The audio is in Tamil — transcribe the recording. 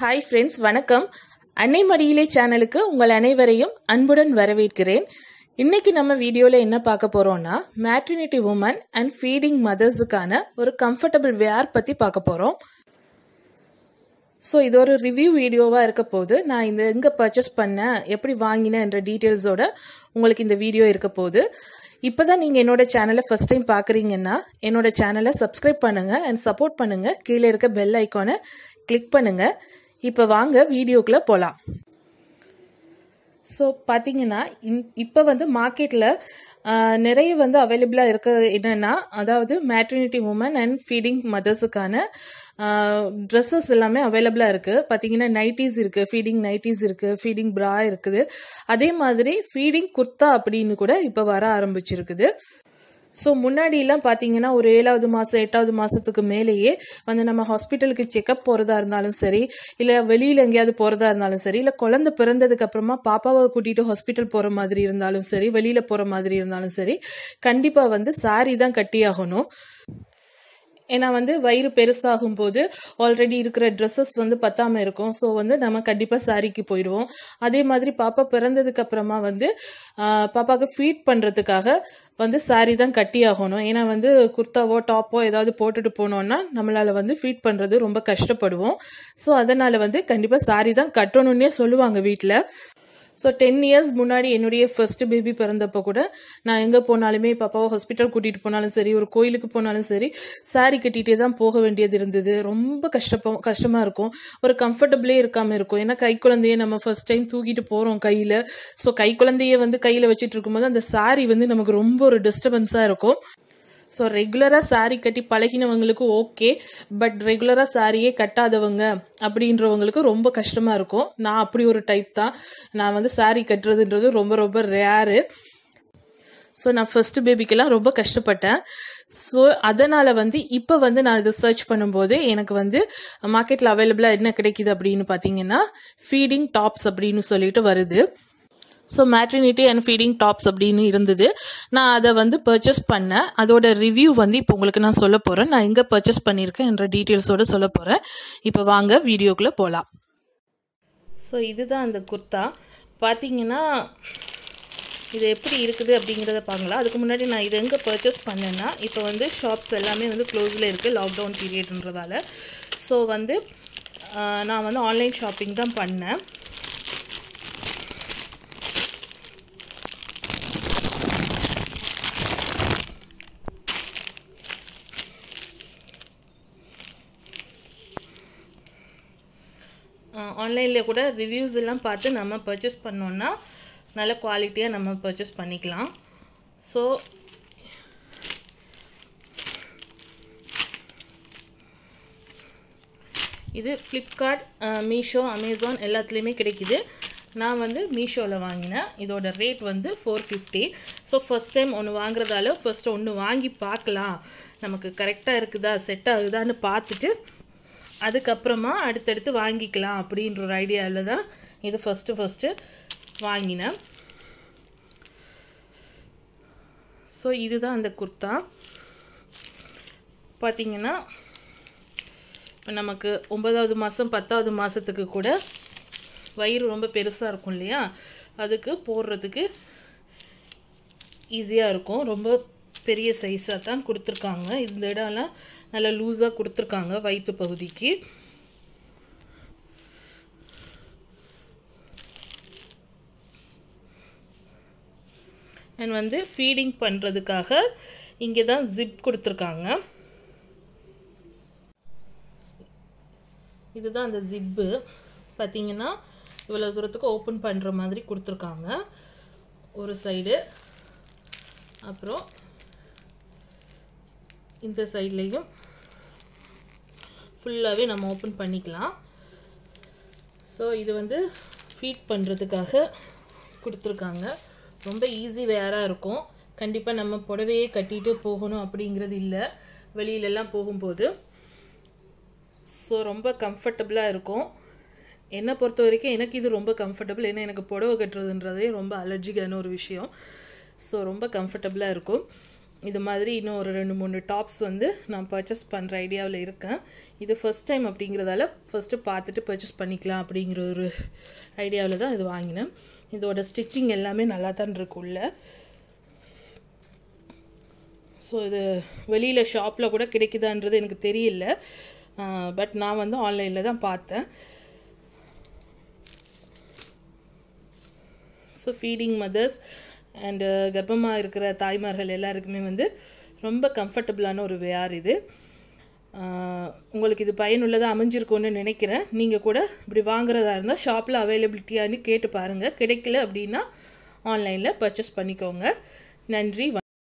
ஹாய் ஃப்ரெண்ட்ஸ் வணக்கம் அன்னை மடியிலே சேனலுக்கு உங்கள் அனைவரையும் அன்புடன் வரவேற்கிறேன் இன்னைக்கு நம்ம வீடியோவில் என்ன பார்க்க போகிறோம்னா மேட்ரினிட்டி உமன் அண்ட் ஃபீடிங் மதர்ஸுக்கான ஒரு கம்ஃபர்டபுள் வேர் பற்றி பார்க்க போகிறோம் ஸோ இது ஒரு ரிவ்யூ வீடியோவாக இருக்க போது நான் இந்த எங்கே பர்ச்சேஸ் பண்ணேன் எப்படி வாங்கினேன் என்ற டீட்டெயில்ஸோட உங்களுக்கு இந்த வீடியோ இருக்க போது இப்போ தான் நீங்கள் என்னோட சேனலை ஃபஸ்ட் டைம் பார்க்குறீங்கன்னா என்னோட சேனலை சப்ஸ்கிரைப் பண்ணுங்கள் அண்ட் சப்போர்ட் பண்ணுங்கள் கீழே இருக்க பெல் ஐக்கானை கிளிக் பண்ணுங்கள் இப்போ வாங்க வீடியோக்குள்ளே போகலாம் ஸோ பார்த்தீங்கன்னா இப்போ வந்து மார்க்கெட்டில் நிறைய வந்து அவைலபிளாக இருக்க என்னென்னா அதாவது மேட்ரினிட்டி உமன் அண்ட் ஃபீடிங் மதர்ஸுக்கான ட்ரெஸ்ஸஸ் எல்லாமே அவைலபிளாக இருக்குது பார்த்தீங்கன்னா நைட்டிஸ் இருக்குது ஃபீடிங் நைட்டிஸ் இருக்குது ஃபீடிங் ப்ரா இருக்குது அதே மாதிரி ஃபீடிங் குர்த்தா அப்படின்னு கூட இப்போ வர ஆரம்பிச்சிருக்குது ஸோ முன்னாடியெல்லாம் பார்த்தீங்கன்னா ஒரு ஏழாவது மாதம் எட்டாவது மாதத்துக்கு மேலேயே வந்து நம்ம ஹாஸ்பிட்டலுக்கு செக்கப் போகிறதா இருந்தாலும் சரி இல்லை வெளியில் எங்கேயாவது போகிறதா இருந்தாலும் சரி இல்லை குழந்தை பிறந்ததுக்கு அப்புறமா பாப்பாவை கூட்டிகிட்டு ஹாஸ்பிட்டல் போகிற மாதிரி இருந்தாலும் சரி வெளியில் போகிற மாதிரி இருந்தாலும் சரி கண்டிப்பாக வந்து சாரி தான் கட்டியாகணும் ஏன்னா வந்து வயிறு பெருசாகும் போது ஆல்ரெடி இருக்கிற ட்ரெஸ்ஸஸ் வந்து பத்தாம இருக்கும் ஸோ வந்து நம்ம கண்டிப்பாக சாரிக்கு போயிடுவோம் அதே மாதிரி பாப்பா பிறந்ததுக்கு அப்புறமா வந்து பாப்பாவுக்கு ஃபீட் பண்ணுறதுக்காக வந்து சாரி தான் கட்டி ஆகணும் ஏன்னா வந்து குர்த்தாவோ டாப்போ ஏதாவது போட்டுட்டு போனோம்னா நம்மளால் வந்து ஃபீட் பண்ணுறது ரொம்ப கஷ்டப்படுவோம் ஸோ அதனால் வந்து கண்டிப்பாக சாரி தான் கட்டணும்னே சொல்லுவாங்க வீட்டில் ஸோ டென் இயர்ஸ் முன்னாடி என்னுடைய ஃபர்ஸ்ட் பேபி பிறந்தப்போ கூட நான் எங்கே போனாலுமே பாப்பாவை ஹாஸ்பிட்டல் கூட்டிகிட்டு போனாலும் சரி ஒரு கோயிலுக்கு போனாலும் சரி சாரி கட்டிகிட்டே தான் போக வேண்டியது இருந்தது ரொம்ப கஷ்டப்போ கஷ்டமாக இருக்கும் ஒரு கம்ஃபர்டபுளே இருக்காமல் இருக்கும் ஏன்னா கை குழந்தைய நம்ம ஃபர்ஸ்ட் டைம் தூக்கிட்டு போகிறோம் கையில் ஸோ கை குழந்தைய வந்து கையில் வச்சுட்டு இருக்கும்போது அந்த சாரி வந்து நமக்கு ரொம்ப ஒரு டிஸ்டர்பன்ஸாக இருக்கும் ஸோ ரெகுலராக சாரி கட்டி பழகினவங்களுக்கு ஓகே பட் ரெகுலராக சாரியே கட்டாதவங்க அப்படின்றவங்களுக்கு ரொம்ப கஷ்டமாக இருக்கும் நான் அப்படி ஒரு டைப் தான் நான் வந்து சாரி கட்டுறதுன்றது ரொம்ப ரொம்ப ரேரு ஸோ நான் ஃபர்ஸ்ட் பேபிக்கெல்லாம் ரொம்ப கஷ்டப்பட்டேன் ஸோ அதனால் வந்து இப்போ வந்து நான் இதை சர்ச் பண்ணும்போது எனக்கு வந்து மார்க்கெட்டில் அவைலபிளாக என்ன கிடைக்குது அப்படின்னு பார்த்தீங்கன்னா ஃபீடிங் டாப்ஸ் அப்படின்னு சொல்லிட்டு வருது so maternity and feeding tops அப்படின்னு இருந்தது நான் அதை வந்து பர்ச்சேஸ் பண்ணேன் அதோட ரிவ்யூ வந்து இப்போ உங்களுக்கு நான் சொல்ல போகிறேன் நான் எங்கே பர்ச்சேஸ் பண்ணியிருக்கேன் என்ற டீட்டெயில்ஸோடு சொல்ல போகிறேன் இப்போ வாங்க வீடியோக்குள்ளே போகலாம் ஸோ இதுதான் அந்த குர்த்தா பார்த்தீங்கன்னா இது எப்படி இருக்குது அப்படிங்கிறத பார்க்கலாம் அதுக்கு முன்னாடி நான் இது எங்கே பர்ச்சேஸ் பண்ணேன்னா இப்போ வந்து ஷாப்ஸ் எல்லாமே வந்து க்ளோஸில் இருக்குது லாக்டவுன் பீரியட்ன்றதால ஸோ வந்து நான் வந்து ஆன்லைன் ஷாப்பிங் தான் பண்ணேன் ஆன்லைனில் கூட ரிவ்யூஸ் எல்லாம் பார்த்து நம்ம பர்ச்சேஸ் பண்ணோன்னா நல்ல குவாலிட்டியாக நம்ம பர்ச்சேஸ் பண்ணிக்கலாம் ஸோ இது ஃப்ளிப்கார்ட் மீஷோ அமேசான் எல்லாத்துலேயுமே கிடைக்கிது நான் வந்து மீஷோவில் வாங்கினேன் இதோட ரேட் வந்து four fifty so first time ஒன்று வாங்குறதால ஃபஸ்ட்டு ஒன்று வாங்கி பார்க்கலாம் நமக்கு கரெக்டாக இருக்குதா செட் ஆகுதான்னு பார்த்துட்டு அதுக்கப்புறமா அடுத்தடுத்து வாங்கிக்கலாம் அப்படின்ற ஒரு ஐடியாவில் தான் இது ஃபஸ்ட்டு ஃபஸ்ட்டு வாங்கினேன் ஸோ இதுதான் அந்த குர்த்தா பார்த்திங்கன்னா இப்போ நமக்கு ஒன்பதாவது மாதம் பத்தாவது மாதத்துக்கு கூட வயிறு ரொம்ப பெருசாக இருக்கும் இல்லையா அதுக்கு போடுறதுக்கு ஈஸியாக இருக்கும் ரொம்ப பெரிய சைஸாக தான் கொடுத்துருக்காங்க இந்த இடம்லாம் நல்லா லூஸாக கொடுத்துருக்காங்க வயிற்று பகுதிக்கு அண்ட் வந்து ஃபீடிங் பண்ணுறதுக்காக இங்கே தான் ஜிப் கொடுத்துருக்காங்க இதுதான் அந்த ஜிப்பு பார்த்தீங்கன்னா இவ்வளோ தூரத்துக்கு ஓப்பன் பண்ணுற மாதிரி கொடுத்துருக்காங்க ஒரு சைடு அப்புறம் இந்த சைட்லேயும் ஃபுல்லாகவே நம்ம ஓப்பன் பண்ணிக்கலாம் ஸோ இது வந்து ஃபீட் பண்ணுறதுக்காக கொடுத்துருக்காங்க ரொம்ப ஈஸி வேராக இருக்கும் கண்டிப்பாக நம்ம புடவையே கட்டிட்டு போகணும் அப்படிங்கிறது இல்லை வெளியிலெல்லாம் போகும்போது ஸோ ரொம்ப கம்ஃபர்டபுளாக இருக்கும் என்னை பொறுத்த வரைக்கும் எனக்கு இது ரொம்ப கம்ஃபர்டபுள் ஏன்னா எனக்கு புடவை கட்டுறதுன்றதே ரொம்ப அலர்ஜிக்கான ஒரு விஷயம் ஸோ ரொம்ப கம்ஃபர்டபுளாக இருக்கும் இது மாதிரி இன்னும் ஒரு ரெண்டு மூணு டாப்ஸ் வந்து நான் பர்ச்சேஸ் பண்ணுற ஐடியாவில் இருக்கேன் இது ஃபஸ்ட் டைம் அப்படிங்கிறதால ஃபஸ்ட்டு பார்த்துட்டு பர்ச்சேஸ் பண்ணிக்கலாம் அப்படிங்கிற ஒரு ஐடியாவில் தான் இது வாங்கினேன் இதோட ஸ்டிச்சிங் எல்லாமே நல்லா தான் இருக்கும்ல ஸோ இது வெளியில் ஷாப்பில் கூட கிடைக்குதான்றது எனக்கு தெரியல பட் நான் வந்து ஆன்லைனில் தான் பார்த்தேன் so feeding mothers and uh, கர்ப்பமாக இருக்கிற தாய்மார்கள் எல்லாருக்குமே வந்து ரொம்ப கம்ஃபர்டபுளான ஒரு வேர் இது உங்களுக்கு இது பயனுள்ளதாக அமைஞ்சிருக்கும்னு நினைக்கிறேன் நீங்கள் கூட இப்படி வாங்குறதா இருந்தால் ஷாப்பில் அவைலபிலிட்டியான்னு கேட்டு பாருங்கள் கிடைக்கல அப்படின்னா ஆன்லைனில் பர்ச்சேஸ் பண்ணிக்கோங்க நன்றி